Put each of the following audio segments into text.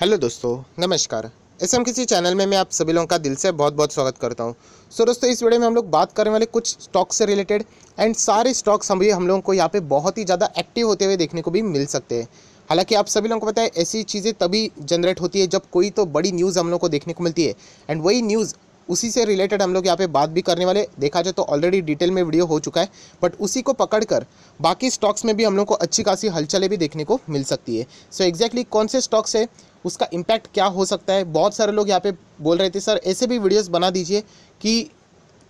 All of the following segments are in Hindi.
हेलो दोस्तों नमस्कार एस एम किसी चैनल में मैं आप सभी लोगों का दिल से बहुत बहुत स्वागत करता हूं सो so, दोस्तों इस वीडियो में हम लोग बात करने वाले कुछ स्टॉक्स से रिलेटेड एंड सारे स्टॉक्स हम भी हम लोगों को यहाँ पे बहुत ही ज़्यादा एक्टिव होते हुए देखने को भी मिल सकते हैं हालांकि आप सभी लोगों को पता है ऐसी चीज़ें तभी जनरेट होती है जब कोई तो बड़ी न्यूज़ हम लोग को देखने को मिलती है एंड वही न्यूज़ उसी से रिलेटेड हम लोग यहाँ पे बात भी करने वाले देखा जाए तो ऑलरेडी डिटेल में वीडियो हो चुका है बट उसी को पकड़कर बाकी स्टॉक्स में भी हम लोग को अच्छी खासी हलचलें भी देखने को मिल सकती है सो so एग्जैक्टली exactly कौन से स्टॉक्स है उसका इम्पैक्ट क्या हो सकता है बहुत सारे लोग यहाँ पे बोल रहे थे सर ऐसे भी वीडियोज़ बना दीजिए कि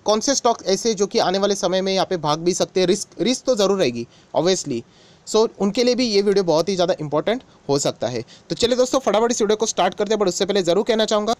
कौन से स्टॉक ऐसे जो कि आने वाले समय में यहाँ पे भाग भी सकते हैं रिस्क रिस्क तो ज़रूर रहेगी ऑब्वियसली सो so, उनके लिए भी ये वीडियो बहुत ही ज़्यादा इंपॉर्टेंट हो सकता है तो चलिए दोस्तों फटाफट इस वीडियो को स्टार्ट करते हैं बट उससे पहले ज़रूर कहना चाहूँगा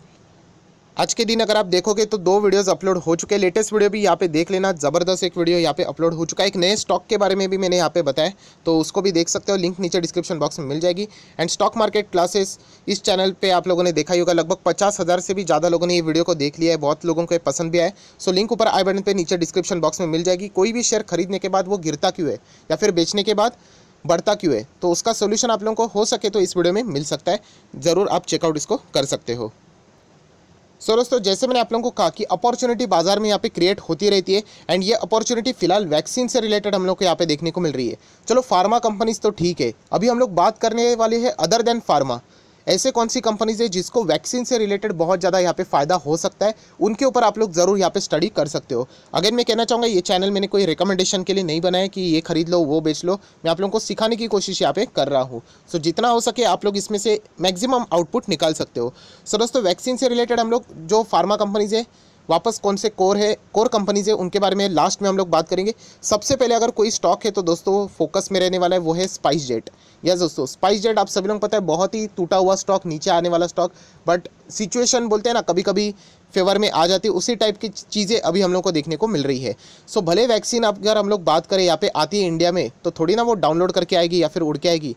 आज के दिन अगर आप देखोगे तो दो वीडियोस अपलोड हो चुके हैं लेटेस्ट वीडियो भी यहाँ पे देख लेना ज़बरदस्त एक वीडियो यहाँ पे अपलोड हो चुका है एक नए स्टॉक के बारे में भी मैंने यहाँ पे बताया तो उसको भी देख सकते हो लिंक नीचे डिस्क्रिप्शन बॉक्स में मिल जाएगी एंड स्टॉक मार्केट क्लासेस इस चैनल पर आप लोगों ने देखा ही होगा लगभग पचास हज़ार से भी ज़्यादा लोगों ने ये वीडियो को देख लिया है बहुत लोगों को पसंद भी आए सो लिंक ऊपर आई बटन पर नीचे डिस्क्रिप्शन बॉक्स में मिल जाएगी कोई भी शेयर खरीदने के बाद वो गिरता क्यों है या फिर बेचने के बाद बढ़ता क्यों है तो उसका सोल्यूशन आप लोगों को हो सके तो इस वीडियो में मिल सकता है ज़रूर आप चेकआउट इसको कर सकते हो सो दोस्तों जैसे मैंने आप लोगों को कहा कि अपॉर्चुनिटी बाजार में यहाँ पे क्रिएट होती रहती है एंड ये अपॉर्चुनिटी फिलहाल वैक्सीन से रिलेटेड हम लोग को यहाँ पे देखने को मिल रही है चलो फार्मा कंपनीज तो ठीक है अभी हम लोग बात करने वाले हैं अदर देन फार्मा ऐसे कौन सी कंपनीज है जिसको वैक्सीन से रिलेटेड बहुत ज़्यादा यहाँ पे फ़ायदा हो सकता है उनके ऊपर आप लोग ज़रूर यहाँ पे स्टडी कर सकते हो अगेन मैं कहना चाहूँगा ये चैनल मैंने कोई रिकमेंडेशन के लिए नहीं बनाया कि ये खरीद लो वो बेच लो मैं आप लोगों को सिखाने की कोशिश यहाँ पे कर रहा हूँ सो so, जितना हो सके आप लोग इसमें से मैक्सिमम आउटपुट निकाल सकते हो सो so, दोस्तों वैक्सीन से रिलेटेड हम लोग जो फार्मा कंपनीज़ है वापस कौन से कोर है कोर कंपनीज है उनके बारे में लास्ट में हम लोग बात करेंगे सबसे पहले अगर कोई स्टॉक है तो दोस्तों फोकस में रहने वाला है वो है स्पाइस जेट यस दोस्तों स्पाइस जेट आप सभी लोग पता है बहुत ही टूटा हुआ स्टॉक नीचे आने वाला स्टॉक बट सिचुएशन बोलते हैं ना कभी कभी फेवर में आ जाती है उसी टाइप की चीज़ें अभी हम लोग को देखने को मिल रही है सो भले वैक्सीन आप अगर हम लोग बात करें यहाँ पे आती है इंडिया में तो थोड़ी ना वो डाउनलोड करके आएगी या फिर उड़ के आएगी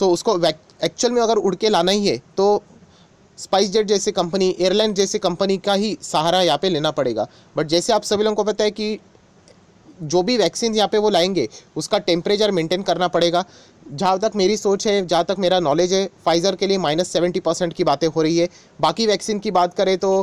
सो उसको एक्चुअल में अगर उड़ के लाना ही है तो स्पाइस जेट जैसे कंपनी एयरलाइन जैसे कंपनी का ही सहारा यहाँ पे लेना पड़ेगा बट जैसे आप सभी लोगों को पता है कि जो भी वैक्सीन यहाँ पे वो लाएंगे उसका टेम्परेचर मेंटेन करना पड़ेगा जहाँ तक मेरी सोच है जहाँ तक मेरा नॉलेज है फाइज़र के लिए माइनस सेवेंटी परसेंट की बातें हो रही है बाकी वैक्सीन की बात करें तो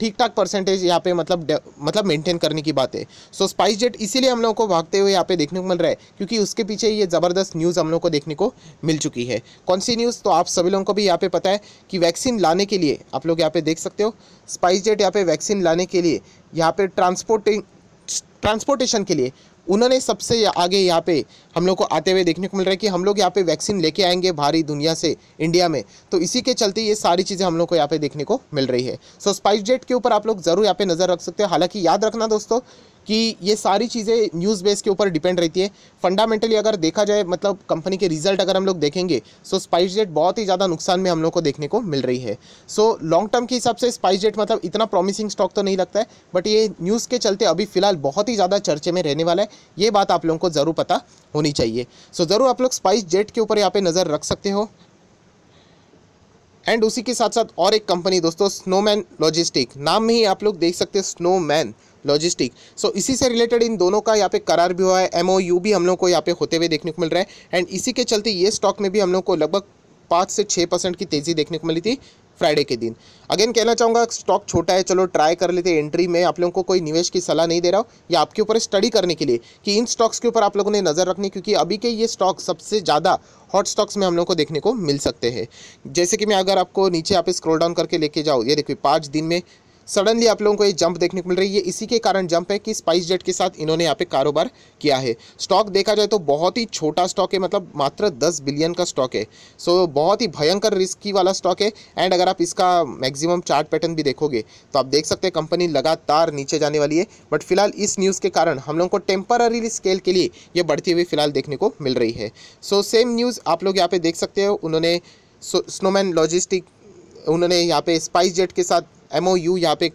ठीक ठाक परसेंटेज यहाँ पे मतलब मतलब मेंटेन करने की बात है सो स्पाइस जेट इसीलिए हम लोगों को भागते हुए यहाँ पे देखने को मिल रहा है क्योंकि उसके पीछे ये ज़बरदस्त न्यूज़ हम लोग को देखने को मिल चुकी है कौन सी न्यूज़ तो आप सभी लोगों को भी यहाँ पे पता है कि वैक्सीन लाने के लिए आप लोग यहाँ पे देख सकते हो स्पाइस जेट यहाँ पे वैक्सीन लाने के लिए यहाँ पे ट्रांसपोर्टिंग ट्रांसपोर्टेशन के लिए उन्होंने सबसे आगे यहाँ पे हम लोग को आते हुए देखने को मिल रहा है कि हम लोग यहाँ पे वैक्सीन लेके आएंगे भारी दुनिया से इंडिया में तो इसी के चलते ये सारी चीज़ें हम लोग को यहाँ पे देखने को मिल रही है सो स्पाइस जेट के ऊपर आप लोग ज़रूर यहाँ पे नज़र रख सकते हो हालांकि याद रखना दोस्तों कि ये सारी चीज़ें न्यूज़ बेस के ऊपर डिपेंड रहती है फंडामेंटली अगर देखा जाए मतलब कंपनी के रिजल्ट अगर हम लोग देखेंगे सो स्पाइस जेट बहुत ही ज़्यादा नुकसान में हम लोग को देखने को मिल रही है सो लॉन्ग टर्म के हिसाब से स्पाइस जेट मतलब इतना प्रॉमिसिंग स्टॉक तो नहीं लगता है बट ये न्यूज़ के चलते अभी फिलहाल बहुत ही ज़्यादा चर्चे में रहने वाला है ये बात आप लोगों को ज़रूर पता होनी चाहिए सो ज़रूर आप लोग स्पाइस जेट के ऊपर यहाँ पे नज़र रख सकते हो एंड उसी के साथ साथ और एक कंपनी दोस्तों स्नोमैन लॉजिस्टिक नाम में ही आप लोग देख सकते हैं स्नोमैन लॉजिस्टिक सो इसी से रिलेटेड इन दोनों का यहाँ पे करार भी हुआ है एम भी हम लोग को यहाँ पे होते हुए देखने को मिल रहा है एंड इसी के चलते ये स्टॉक में भी हम लोग को लगभग पाँच से छः परसेंट की तेज़ी देखने को मिली थी फ्राइडे के दिन अगेन कहना चाहूँगा स्टॉक छोटा है चलो ट्राई कर लेते हैं एंट्री में आप लोगों को कोई निवेश की सलाह नहीं दे रहा हूँ या आपके ऊपर स्टडी करने के लिए कि इन स्टॉक्स के ऊपर आप लोगों ने नज़र रखनी क्योंकि अभी के ये स्टॉक सबसे ज़्यादा हॉट स्टॉक्स में हम लोग को देखने को मिल सकते हैं जैसे कि मैं अगर आपको नीचे आप स्क्रोल डाउन करके लेके जाऊँ ये देखिए पाँच दिन में सडनली आप लोगों को ये जंप देखने को मिल रही है इसी के कारण जंप है कि स्पाइस जेट के साथ इन्होंने यहाँ पे कारोबार किया है स्टॉक देखा जाए तो बहुत ही छोटा स्टॉक है मतलब मात्र दस बिलियन का स्टॉक है सो so, बहुत ही भयंकर रिस्की वाला स्टॉक है एंड अगर आप इसका मैक्सिमम चार्ट पैटर्न भी देखोगे तो आप देख सकते हैं कंपनी लगातार नीचे जाने वाली है बट फिलहाल इस न्यूज़ के कारण हम लोग को टेम्पररी स्केल के लिए ये बढ़ती हुई फिलहाल देखने को मिल रही है सो सेम न्यूज़ आप लोग यहाँ पे देख सकते हो उन्होंने स्नोमैन लॉजिस्टिक उन्होंने यहाँ पे स्पाइस जेट के साथ एम ओ यू यहाँ पे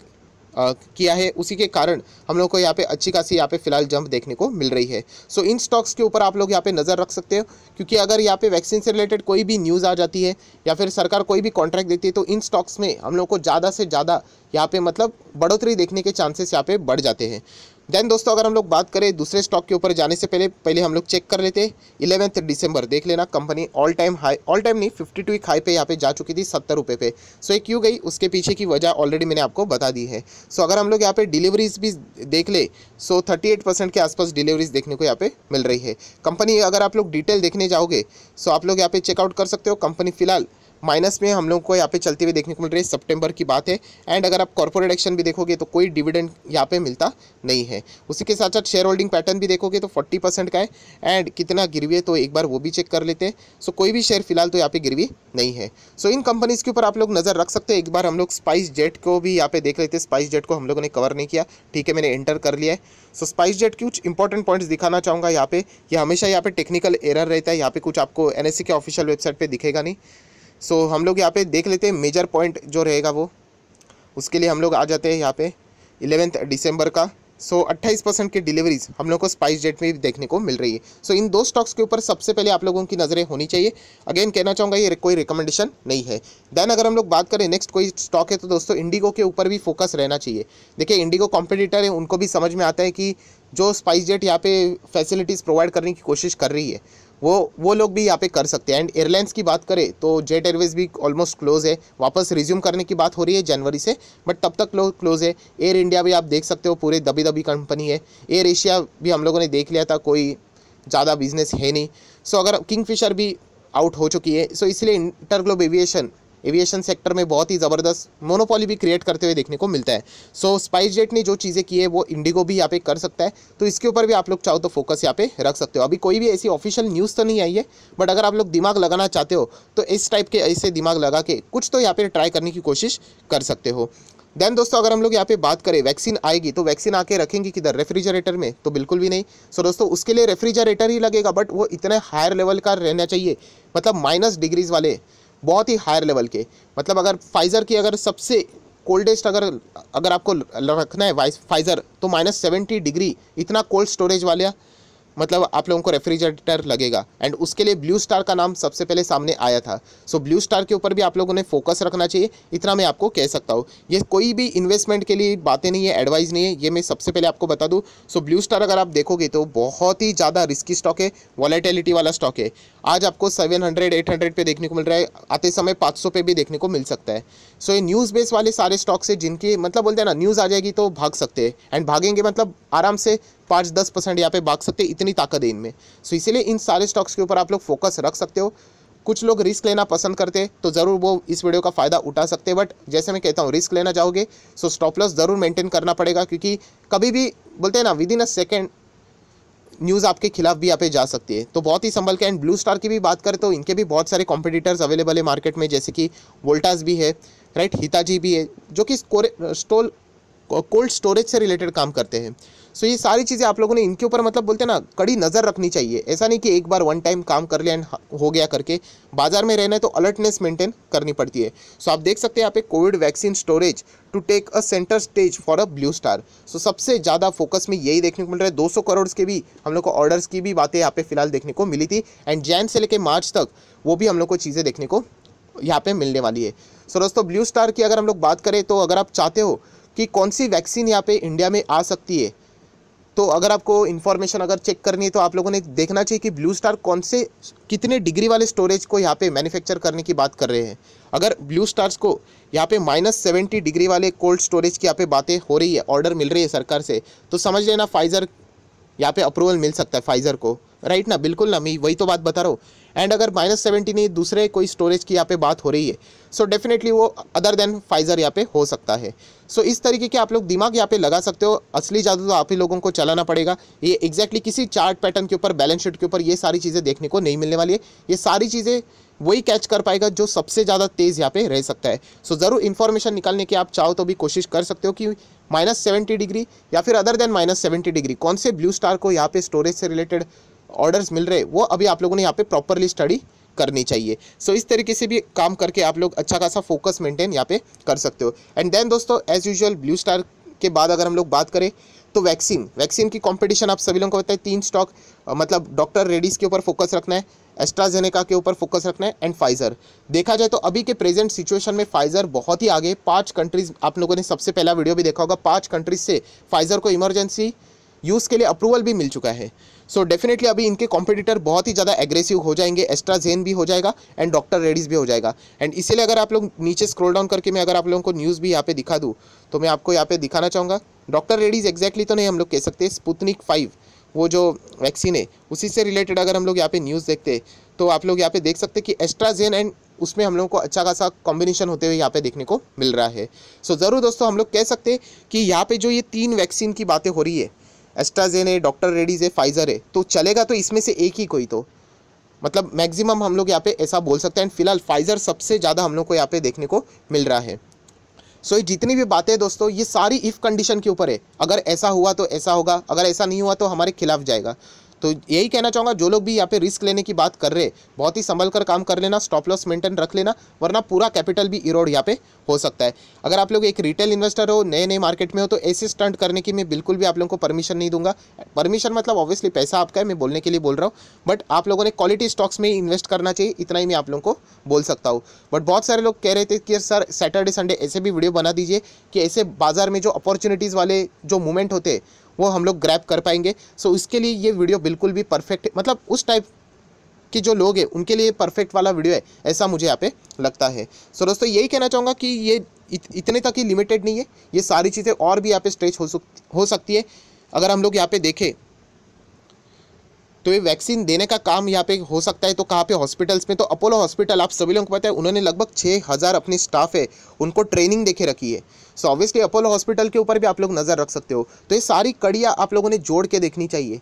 किया है उसी के कारण हम लोग को यहाँ पे अच्छी खासी यहाँ पे फिलहाल जंप देखने को मिल रही है सो so, इन स्टॉक्स के ऊपर आप लोग यहाँ पे नज़र रख सकते हो क्योंकि अगर यहाँ पे वैक्सीन से रिलेटेड कोई भी न्यूज़ आ जाती है या फिर सरकार कोई भी कॉन्ट्रैक्ट देती है तो इन स्टॉक्स में हम लोग को ज़्यादा से ज़्यादा यहाँ पे मतलब बढ़ोतरी देखने के चांसेस यहाँ पे बढ़ जाते हैं देन दोस्तों अगर हम लोग बात करें दूसरे स्टॉक के ऊपर जाने से पहले पहले हम लोग चेक कर लेते इलेवेंथ दिसंबर देख लेना company all time high all time नहीं फिफ्टी टू हाई पे यहाँ पे जा चुकी थी सत्तर रुपये पे सो ये क्यों गई उसके पीछे की वजह ऑलरेडी मैंने आपको बता दी है सो अगर हम लोग यहाँ पे डिलीवरीज भी देख ले सो थर्टी एट परसेंट के आसपास डिलीवरीज देखने को यहाँ पे मिल रही है कंपनी अगर आप लोग डिटेल देखने जाओगे सो आप लोग यहाँ पे चेकआउट कर सकते हो कंपनी फिलहाल माइनस में हम लोग को यहाँ पे चलते हुए देखने को मिल रही है सितंबर की बात है एंड अगर आप कॉर्पोरेट एक्शन भी देखोगे तो कोई डिविडेंड यहाँ पे मिलता नहीं है उसी के साथ साथ शेयर होल्डिंग पैटर्न भी देखोगे तो फोर्टी परसेंट का है एंड कितना गिरवी है तो एक बार वो भी चेक कर लेते हैं सो कोई भी शेयर फिलहाल तो यहाँ पर गिरवी नहीं है सो इन कंपनीज़ के ऊपर आप लोग नज़र रख सकते हैं एक बार हम लोग स्पाइस जेट को भी यहाँ पे देख लेते हैं स्पाइस जेट को हम लोगों ने कवर नहीं किया ठीक है मैंने एंटर कर लिया है सो स्पाइस जेट कुछ इंपॉर्टेंट पॉइंट्स दिखाना चाहूँगा यहाँ पे ये हमेशा यहाँ पे टेक्निकल एरर रहता है यहाँ पे कुछ आपको एनएससी e के ऑफिशियल वेबसाइट पे दिखेगा नहीं सो हम लोग यहाँ पे देख लेते हैं मेजर पॉइंट जो रहेगा वो उसके लिए हम लोग आ जाते हैं यहाँ पे इलेवेंथ दिसंबर का सो अट्ठाईस परसेंट की डिलीवरीज हम लोग को स्पाइस जेट में भी देखने को मिल रही है सो so, इन दो स्टॉक्स के ऊपर सबसे पहले आप लोगों की नज़रें होनी चाहिए अगेन कहना चाहूँगा ये कोई रिकमेंडेशन नहीं है देन अगर हम लोग बात करें नेक्स्ट कोई स्टॉक है तो दोस्तों इंडिगो के ऊपर भी फोकस रहना चाहिए देखिए इंडिगो कॉम्पिटिटर है उनको भी समझ में आता है कि जो स्पाइस जेट यहाँ पे फैसिलिटीज़ प्रोवाइड करने की कोशिश कर रही है वो वो लोग भी यहाँ पे कर सकते हैं एंड एयरलाइंस की बात करें तो जेट एयरवेज भी ऑलमोस्ट क्लोज़ है वापस रिज्यूम करने की बात हो रही है जनवरी से बट तब तक लोग क्लोज़ है एयर इंडिया भी आप देख सकते हो पूरे दबी दबी कंपनी है एयर एशिया भी हम लोगों ने देख लिया था कोई ज़्यादा बिजनेस है नहीं सो so, अगर किंगफिशर भी आउट हो चुकी है सो so, इसलिए इंटरग्लोब एविएशन एविएशन सेक्टर में बहुत ही ज़बरदस्त मोनोपोली भी क्रिएट करते हुए देखने को मिलता है सो स्पाइस जेट ने जो चीज़ें की है वो इंडिगो भी यहाँ पे कर सकता है तो इसके ऊपर भी आप लोग चाहो तो फोकस यहाँ पे रख सकते हो अभी कोई भी ऐसी ऑफिशियल न्यूज़ तो नहीं आई है बट अगर आप लोग दिमाग लगाना चाहते हो तो इस टाइप के ऐसे दिमाग लगा के कुछ तो यहाँ पर ट्राई करने की कोशिश कर सकते हो देन दोस्तों अगर हम लोग यहाँ पे बात करें वैक्सीन आएगी तो वैक्सीन आके रखेंगे किधर रेफ्रिजरेटर में तो बिल्कुल भी नहीं सो so दोस्तों उसके लिए रेफ्रिजरेटर ही लगेगा बट वो इतने हायर लेवल का रहना चाहिए मतलब माइनस डिग्रीज वाले बहुत ही हायर लेवल के मतलब अगर फाइज़र की अगर सबसे कोल्डेस्ट अगर अगर आपको रखना है फाइज़र तो माइनस सेवेंटी डिग्री इतना कोल्ड स्टोरेज वाला मतलब आप लोगों को रेफ्रिजरेटर लगेगा एंड उसके लिए ब्लू स्टार का नाम सबसे पहले सामने आया था सो ब्लू स्टार के ऊपर भी आप लोगों ने फोकस रखना चाहिए इतना मैं आपको कह सकता हूँ ये कोई भी इन्वेस्टमेंट के लिए बातें नहीं है एडवाइस नहीं है ये मैं सबसे पहले आपको बता दूँ सो ब्लू स्टार अगर आप देखोगे तो बहुत ही ज़्यादा रिस्की स्टॉक है वॉलेटिलिटी वाला स्टॉक है आज आपको सेवन हंड्रेड एट हंड्रेड पे देखने को मिल रहा है आते समय पाँच सौ पे भी देखने को मिल सकता है सो ये न्यूज़ बेस वाले सारे स्टॉक्स है जिनकी मतलब बोलते हैं ना न्यूज़ आ जाएगी तो भाग सकते हैं एंड भागेंगे मतलब आराम से पाँच दस परसेंट यहाँ पे भाग सकते हैं इतनी ताकत है इनमें सो इसीलिए इन सारे स्टॉक्स के ऊपर आप लोग फोकस रख सकते हो कुछ लोग रिस्क लेना पसंद करते हैं तो ज़रूर वो इस वीडियो का फ़ायदा उठा सकते हैं बट जैसे मैं कहता हूँ रिस्क लेना चाहोगे सो स्टॉप लॉस ज़रूर मेंटेन करना पड़ेगा क्योंकि कभी भी बोलते हैं ना within a second news आपके खिलाफ भी यहाँ पे जा सकती है तो बहुत ही संभल के एंड ब्लू स्टार की भी बात करें तो इनके भी बहुत सारे कॉम्पिटिटर्स अवेलेबल है मार्केट में जैसे कि वोल्टास भी है राइट हिताजी भी है जो कि स्टोल कोल्ड स्टोरेज से रिलेटेड काम करते हैं सो ये सारी चीज़ें आप लोगों ने इनके ऊपर मतलब बोलते हैं ना कड़ी नज़र रखनी चाहिए ऐसा नहीं कि एक बार वन टाइम काम कर लिया हो गया करके बाजार में रहना है तो अलर्टनेस मेंटेन करनी पड़ती है सो आप देख सकते हैं यहाँ पे Covid vaccine storage to take a centre stage for a Blue Star so सबसे ज़्यादा फोकस में यही देखने को मिल रहा है 200 करोड़ के भी हम लोग को ऑर्डर्स की भी बातें यहाँ पे फिलहाल देखने को मिली थी एंड जैन से लेकर मार्च तक वो भी हम लोग को चीज़ें देखने को यहाँ पे मिलने वाली है सो दोस्तों ब्लू स्टार की अगर हम लोग बात करें तो अगर आप चाहते हो कि कौन सी वैक्सीन यहाँ पे इंडिया में आ सकती है तो अगर आपको इन्फॉर्मेशन अगर चेक करनी है तो आप लोगों ने देखना चाहिए कि ब्लू स्टार कौन से कितने डिग्री वाले स्टोरेज को यहाँ पे मैन्युफैक्चर करने की बात कर रहे हैं अगर ब्लू स्टार्स को यहाँ पे माइनस सेवेंटी डिग्री वाले कोल्ड स्टोरेज की यहाँ पे बातें हो रही है ऑर्डर मिल रही है सरकार से तो समझ लेना फाइज़र यहाँ पे अप्रूवल मिल सकता है फाइज़र को राइट ना बिल्कुल ना मैं वही तो बात बता रहा हूँ एंड अगर माइनस सेवेंटी नहीं दूसरे कोई स्टोरेज की यहाँ पे बात हो रही है सो so डेफिनेटली वो अदर देन फाइजर यहाँ पे हो सकता है सो so इस तरीके के आप लोग दिमाग यहाँ पे लगा सकते हो असली जादू तो आप ही लोगों को चलाना पड़ेगा ये एग्जैक्टली किसी चार्ट पैटर्न के ऊपर बैलेंस शीट के ऊपर ये सारी चीज़ें देखने को नहीं मिलने वाली है ये सारी चीज़ें वही कैच कर पाएगा जो सबसे ज़्यादा तेज़ यहाँ पे रह सकता है सो so, ज़रूर इन्फॉर्मेशन निकालने की आप चाहो तो भी कोशिश कर सकते हो कि माइनस सेवेंटी डिग्री या फिर other than minus seventy degree कौन से ब्लू स्टार को यहाँ पे स्टोरेज से रिलेटेड ऑर्डर्स मिल रहे वो अभी आप लोगों ने यहाँ पे प्रॉपरली स्टडी करनी चाहिए सो so, इस तरीके से भी काम करके आप लोग अच्छा खासा फोकस मेंटेन यहाँ पे कर सकते हो एंड देन दोस्तों एज यूजल ब्लू स्टार के बाद अगर हम लोग बात करें तो वैक्सीन वैक्सीन की कंपटीशन आप सभी लोगों को बताए तीन स्टॉक मतलब डॉक्टर रेडीज़ के ऊपर फोकस रखना है एस्ट्राजेनेका के ऊपर फोकस रखना है एंड फाइज़र देखा जाए तो अभी के प्रेजेंट सिचुएशन में फाइज़र बहुत ही आगे पांच कंट्रीज़ आप लोगों ने सबसे पहला वीडियो भी देखा होगा पांच कंट्रीज से फाइज़र को इमरजेंसी यूज़ के लिए अप्रूवल भी मिल चुका है सो so डेफिनेटली अभी इनके कॉम्पिटिटर बहुत ही ज़्यादा एग्रेसिव हो जाएंगे एस्ट्राजेन भी हो जाएगा एंड डॉक्टर रेडीज़ भी हो जाएगा एंड इसीलिए अगर आप लोग नीचे स्क्रोल डाउन करके मैं अगर आप लोगों को न्यूज़ भी यहाँ पे दिखा दूँ तो मैं आपको यहाँ पे दिखाना चाहूँगा डॉक्टर रेडीज़ एक्जैक्टली तो नहीं हम लोग कह सकते स्पुतनिक फाइव वो जो वैक्सीन है उसी से रिलेटेड अगर हम लोग यहाँ पे न्यूज़ देखते तो आप लोग यहाँ पे देख सकते कि एस्ट्राजेन एंड उसमें हम लोगों को अच्छा खासा कॉम्बिनेशन होते हुए यहाँ पे देखने को मिल रहा है सो so, ज़रूर दोस्तों हम लोग कह सकते कि यहाँ पे जो ये तीन वैक्सीन की बातें हो रही है एस्ट्राजेन है डॉक्टर रेडीज है फाइज़र है तो चलेगा तो इसमें से एक ही कोई तो मतलब मैक्सिमम हम लोग यहाँ पे ऐसा बोल सकते हैं एंड फिलहाल फाइज़र सबसे ज़्यादा हम लोग को यहाँ पे देखने को मिल रहा है सो so, ये जितनी भी बातें दोस्तों ये सारी इफ़ कंडीशन के ऊपर है अगर ऐसा हुआ तो ऐसा होगा अगर ऐसा नहीं हुआ तो हमारे खिलाफ जाएगा तो यही कहना चाहूँगा जो लोग भी यहाँ पे रिस्क लेने की बात कर रहे बहुत ही संभल कर काम कर लेना स्टॉप लॉस मेंटेन रख लेना वरना पूरा कैपिटल भी इरोड यहाँ पे हो सकता है अगर आप लोग एक रिटेल इन्वेस्टर हो नए नए मार्केट में हो तो ऐसे स्टंट करने की मैं बिल्कुल भी आप लोगों को परमिशन नहीं दूंगा परमिशन मतलब ऑब्वियसली पैसा आपका है मैं बोलने के लिए बोल रहा हूँ बट आप लोगों ने क्वालिटी स्टॉक्स में इन्वेस्ट करना चाहिए इतना ही मैं आप लोगों को बोल सकता हूँ बट बहुत सारे लोग कह रहे थे कि सर सैटरडे संडे ऐसे भी वीडियो बना दीजिए कि ऐसे बाज़ार में जो अपॉर्चुनिटीज़ वाले जो मूवमेंट होते वो हम लोग ग्रैप कर पाएंगे सो so, इसके लिए ये वीडियो बिल्कुल भी परफेक्ट मतलब उस टाइप कि जो लोग हैं उनके लिए परफेक्ट वाला वीडियो है ऐसा मुझे यहाँ पे लगता है सो so, दोस्तों यही कहना चाहूँगा कि ये इत, इतने तक ही लिमिटेड नहीं है ये सारी चीज़ें और भी यहाँ पे स्ट्रेच हो सक हो सकती है अगर हम लोग यहाँ पे देखें तो ये वैक्सीन देने का काम यहाँ पे हो सकता है तो कहाँ पे हॉस्पिटल्स में तो अपोलो हॉस्पिटल आप सभी लोगों को पता है उन्होंने लगभग छः हज़ार अपनी स्टाफ है उनको ट्रेनिंग देखे रखी है सो ऑब्वियसली अपोलो हॉस्पिटल के ऊपर भी आप लोग नज़र रख सकते हो तो ये सारी कड़ियाँ आप लोगों ने जोड़ के देखनी चाहिए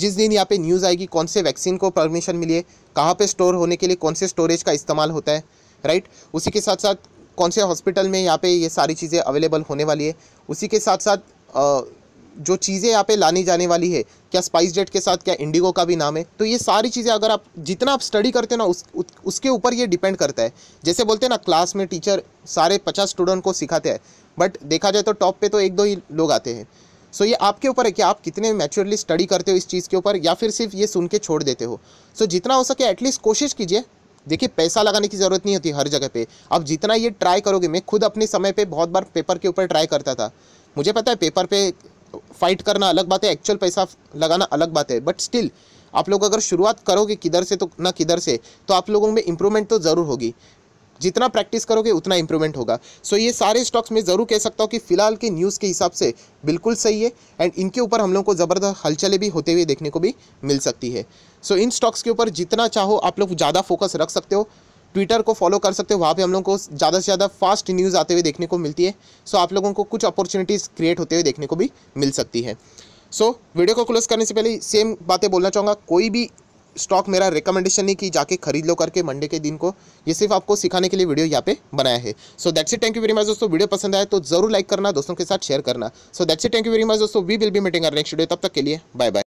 जिस दिन यहाँ पे न्यूज़ आएगी कौन से वैक्सीन को परमिशन मिली है कहाँ पर स्टोर होने के लिए कौन से स्टोरेज का इस्तेमाल होता है राइट उसी के साथ साथ कौन से हॉस्पिटल में यहाँ पर ये सारी चीज़ें अवेलेबल होने वाली है उसी के साथ साथ जो चीज़ें यहाँ पे लानी जाने वाली है क्या स्पाइस जेट के साथ क्या इंडिगो का भी नाम है तो ये सारी चीज़ें अगर आप जितना आप स्टडी करते हो ना उस, उस उसके ऊपर ये डिपेंड करता है जैसे बोलते हैं ना क्लास में टीचर सारे पचास स्टूडेंट को सिखाते हैं बट देखा जाए तो टॉप पे तो एक दो ही लोग आते हैं सो so, ये आपके ऊपर है कि आप कितने मैच्योरली स्टडी करते हो इस चीज़ के ऊपर या फिर सिर्फ ये सुन के छोड़ देते हो सो so, जितना हो सके एटलीस्ट कोशिश कीजिए देखिए पैसा लगाने की ज़रूरत नहीं होती हर जगह पे आप जितना ये ट्राई करोगे मैं खुद अपने समय पे बहुत बार पेपर के ऊपर ट्राई करता था मुझे पता है पेपर पे फाइट करना अलग बात है एक्चुअल पैसा लगाना अलग बात है बट स्टिल आप लोग अगर शुरुआत करोगे किधर से तो ना किधर से तो आप लोगों में इंप्रूवमेंट तो ज़रूर होगी जितना प्रैक्टिस करोगे उतना इंप्रूवमेंट होगा सो so, ये सारे स्टॉक्स मैं ज़रूर कह सकता हूँ कि फिलहाल के न्यूज़ के हिसाब से बिल्कुल सही है एंड इनके ऊपर हम लोग को ज़बरदस्त हलचलें भी होते हुए देखने को भी मिल सकती है सो so, इन स्टॉक्स के ऊपर जितना चाहो आप लोग ज़्यादा फोकस रख सकते हो ट्विटर को फॉलो कर सकते हो वहाँ पे हम लोग को ज़्यादा से ज़्यादा फास्ट न्यूज़ आते हुए देखने को मिलती है सो आप लोगों को कुछ अपॉर्चुनिटीज़ क्रिएट होते हुए देखने को भी मिल सकती है सो वीडियो को क्लोज करने से पहले सेम बातें बोलना चाहूँगा कोई भी स्टॉक मेरा रिकमेंडेशन नहीं कि जाके खरीद लो करके मंडे के दिन को ये सिर्फ आपको सिखाने के लिए वीडियो यहाँ पे बनाया है so that's it thank you very much दोस्तों वीडियो पसंद आए तो जरूर लाइक करना दोस्तों के साथ शेयर करना so that's it thank you very much दोस्तों we will be meeting next video तब तक के लिए बाय बाय